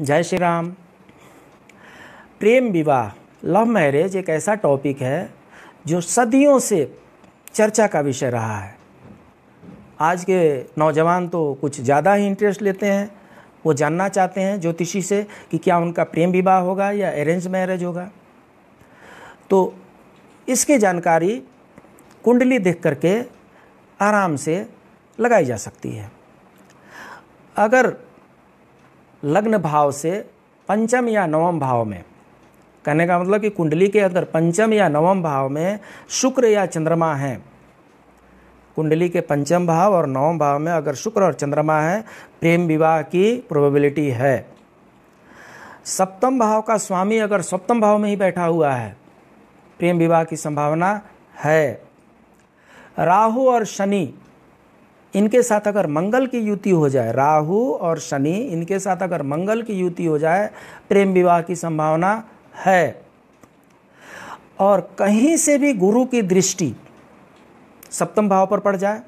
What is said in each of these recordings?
जय श्री राम प्रेम विवाह love marriage एक ऐसा टॉपिक है जो सदियों से चर्चा का विषय रहा है आज के नौजवान तो कुछ ज़्यादा ही इंटरेस्ट लेते हैं वो जानना चाहते हैं ज्योतिषी से कि क्या उनका प्रेम विवाह होगा या अरेंज मैरिज होगा तो इसकी जानकारी कुंडली देख करके आराम से लगाई जा सकती है अगर लग्न भाव से पंचम या नवम भाव में कहने का मतलब कि कुंडली के अंदर पंचम या नवम भाव में शुक्र या चंद्रमा है कुंडली के पंचम भाव और नवम भाव में अगर शुक्र और चंद्रमा है प्रेम विवाह की प्रोबेबिलिटी है सप्तम भाव का स्वामी अगर सप्तम भाव में ही बैठा हुआ है प्रेम विवाह की संभावना है राहु और शनि इनके साथ अगर मंगल की युति हो जाए राहु और शनि इनके साथ अगर मंगल की युति हो जाए प्रेम विवाह की संभावना है और कहीं से भी गुरु की दृष्टि सप्तम भाव पर पड़ जाए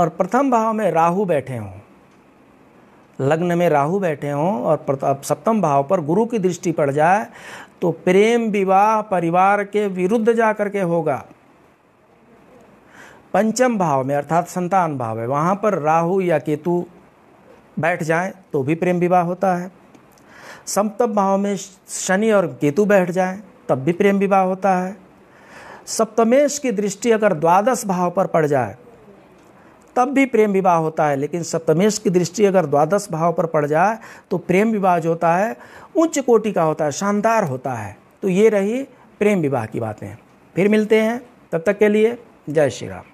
और प्रथम भाव में राहु बैठे हों लग्न में राहु बैठे हों और सप्तम भाव पर गुरु की दृष्टि पड़ जाए तो प्रेम विवाह परिवार के विरुद्ध जा करके होगा पंचम भाव में अर्थात संतान भाव है वहाँ पर राहु या केतु बैठ जाए तो भी प्रेम विवाह होता है सप्तम भाव में शनि और केतु बैठ जाए तब भी प्रेम विवाह होता है सप्तमेश की दृष्टि अगर द्वादश भाव पर पड़ जाए तब भी प्रेम विवाह होता है लेकिन सप्तमेश की दृष्टि अगर द्वादश भाव पर पड़ जाए तो प्रेम विवाह जो होता है उच्च कोटि का होता है शानदार होता है तो ये रही प्रेम विवाह की बातें फिर मिलते हैं तब तक के लिए जय श्री राम